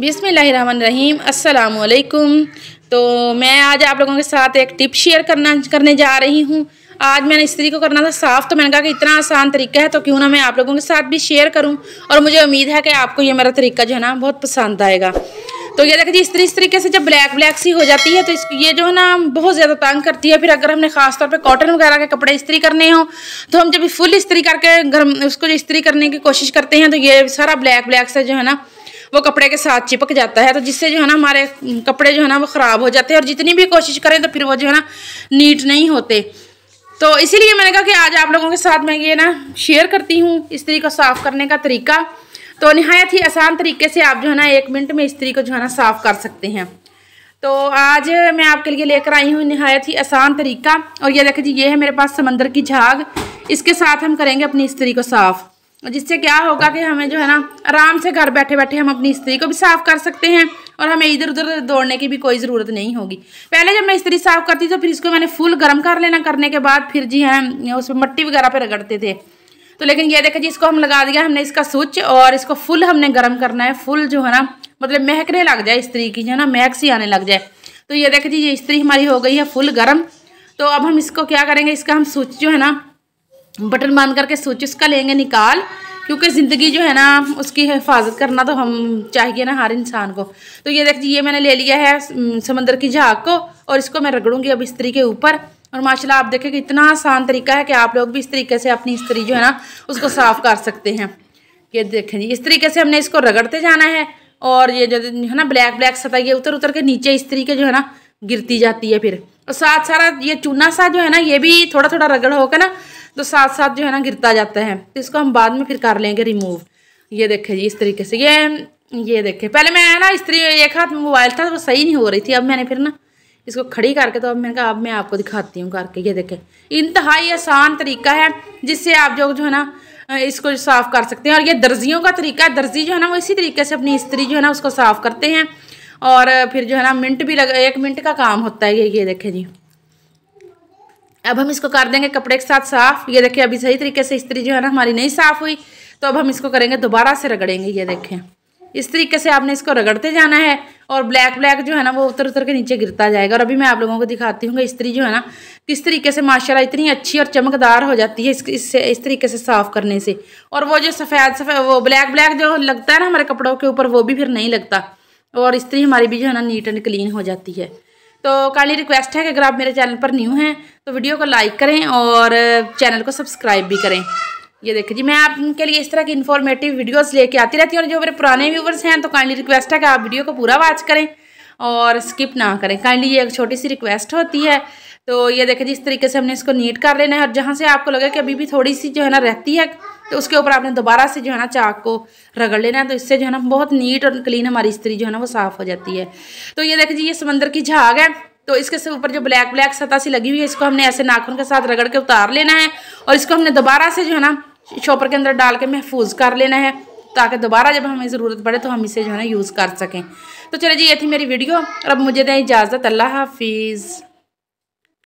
बिसमीम असलकुम तो मैं आज आप लोगों के साथ एक टिप शेयर करना करने जा रही हूँ आज मैंने इस्त्री को करना था साफ़ तो मैंने कहा कि इतना आसान तरीका है तो क्यों ना मैं आप लोगों के साथ भी शेयर करूँ और मुझे उम्मीद है कि आपको ये मेरा तरीका जो है ना बहुत पसंद आएगा तो ये देखिए जी इस, इस तरीके से जब ब्लैक ब्लैक सी हो जाती है तो इस ये जो है ना बहुत ज़्यादा तंग करती है फिर अगर हमने खास तौर पे कॉटन वगैरह के कपड़े इस्त्री करने हो तो हम जब फुल इस्त्री करके गर्म उसको इस्त्री करने की कोशिश करते हैं तो ये सारा ब्लैक ब्लैक से जो है ना वो कपड़े के साथ चिपक जाता है तो जिससे जो है ना हमारे कपड़े जो है ना वो ख़राब हो जाते हैं और जितनी भी कोशिश करें तो फिर वो जो है ना नीट नहीं होते तो इसीलिए मैंने कहा कि आज आप लोगों के साथ मैं ये ना शेयर करती हूँ इस्त्री को साफ़ करने का तरीका तो नहायत ही आसान तरीके से आप जो है ना एक मिनट में इस्त्री को जो है ना साफ़ कर सकते हैं तो आज मैं आपके लिए लेकर आई हूँ नहायत ही आसान तरीका और ये देखिए ये है मेरे पास समंदर की झाग इसके साथ हम करेंगे अपनी इस्त्री को साफ़ जिससे क्या होगा कि हमें जो है ना आराम से घर बैठे बैठे हम अपनी स्त्री को भी साफ़ कर सकते हैं और हमें इधर उधर दौड़ने की भी कोई ज़रूरत नहीं होगी पहले जब मैं स्त्री साफ़ करती तो फिर इसको मैंने फुल गर्म कर लेना करने के बाद फिर जी हम हाँ, पर मट्टी वगैरह पर रगड़ते थे तो लेकिन ये देखा जी इसको हम लगा दिया हमने इसका स्विच और इसको फुल हमने गर्म करना है फुल जो है ना मतलब महकने लग जाए स्त्री की जो है ना महक सी आने लग जाए तो ये देखा जी ये स्त्री हमारी हो गई है फुल गर्म तो अब हम इसको क्या करेंगे इसका हम स्विच जो है ना बटन बंद करके स्विच इसका लेंगे निकाल क्योंकि ज़िंदगी जो है ना उसकी हिफाजत करना तो हम चाहिए ना हर इंसान को तो ये देखिए ये मैंने ले लिया है समंदर की झाग को और इसको मैं रगड़ूंगी अब स्त्री के ऊपर और माशाल्लाह आप देखें कि इतना आसान तरीका है कि आप लोग भी इस तरीके से अपनी स्त्री जो है ना उसको साफ़ कर सकते हैं ये देखें जी इस तरीके से हमने इसको रगड़ते जाना है और ये जो है ना ब्लैक ब्लैक सतह ये उतर उतर के नीचे इस तरीके जो है ना गिरती जाती है फिर और साथ सारा ये चूना सा जो है ना ये भी थोड़ा थोड़ा रगड़ होकर ना तो साथ साथ जो है ना गिरता जाता है तो इसको हम बाद में फिर कर लेंगे रिमूव ये देखें जी इस तरीके से ये ये देखें पहले मैं ना इस तरीके एक हाथ में मोबाइल था वो तो सही नहीं हो रही थी अब मैंने फिर ना इसको खड़ी करके तो अब मैंने कहा अब मैं आपको दिखाती हूँ करके ये देखें इंतहाई आसान तरीका है जिससे आप जो जो है ना इसको साफ़ कर सकते हैं और ये दर्जियों का तरीका है दर्जी जो है ना वो इसी तरीके से अपनी स्त्री जो है ना उसको साफ़ करते हैं और फिर जो है ना मिनट भी लगा एक मिनट का काम होता है ये ये देखें जी अब हम इसको कर देंगे कपड़े के साथ साफ ये देखें अभी सही तरीके से इस्त्री जो है ना हमारी नहीं साफ़ हुई तो अब हम इसको करेंगे दोबारा से रगड़ेंगे ये देखें इस तरीके से आपने इसको रगड़ते जाना है और ब्लैक ब्लैक जो है ना वो उतर उतर के नीचे गिरता जाएगा और अभी मैं आप लोगों को दिखाती हूँ कि इस्त्री जो है ना किस तरीके से माशाल्लाह इतनी अच्छी और चमकदार हो जाती है इस इससे इस तरीके से साफ़ करने से और वो जो सफ़ेद सफ़ेद वो ब्लैक ब्लैक जो लगता है ना हमारे कपड़ों के ऊपर वो भी फिर नहीं लगता और इस्त्री हमारी भी जो है ना नीट एंड क्लीन हो जाती है तो काइंडली रिक्वेस्ट है कि अगर आप मेरे चैनल पर न्यू हैं तो वीडियो को लाइक करें और चैनल uh, को सब्सक्राइब भी करें ये देखिए जी मैं आपके लिए इस तरह की इन्फॉर्मेटिव वीडियोस लेके आती रहती हूँ और जो मेरे पुराने व्यूवर्स हैं तो काइंडली रिक्वेस्ट है कि आप वीडियो को पूरा वॉच करें और स्किप ना करें काइंडली ये एक छोटी सी रिक्वेस्ट होती है तो ये देखिए जी इस तरीके से हमने इसको नीट कर लेना है और जहाँ से आपको लगे कि अभी भी थोड़ी सी जो है ना रहती है तो उसके ऊपर आपने दोबारा से जो है ना चाक को रगड़ लेना है तो इससे जो है ना बहुत नीट और क्लीन हमारी स्त्री जो है ना वो साफ़ हो जाती है तो ये देखिए ये समंदर की झाग है तो इसके से ऊपर जो ब्लैक ब्लैक सतह सी लगी हुई है इसको हमने ऐसे नाखून के साथ रगड़ के उतार लेना है और इसको हमने दोबारा से जो है ना शॉपर के अंदर डाल के महफूज कर लेना है ताकि दोबारा जब हमें ज़रूरत पड़े तो हम इसे जो है ना यूज़ कर सकें तो चले जी ये थी मेरी वीडियो और अब मुझे दें इजाज़त अल्लाह हाफिज़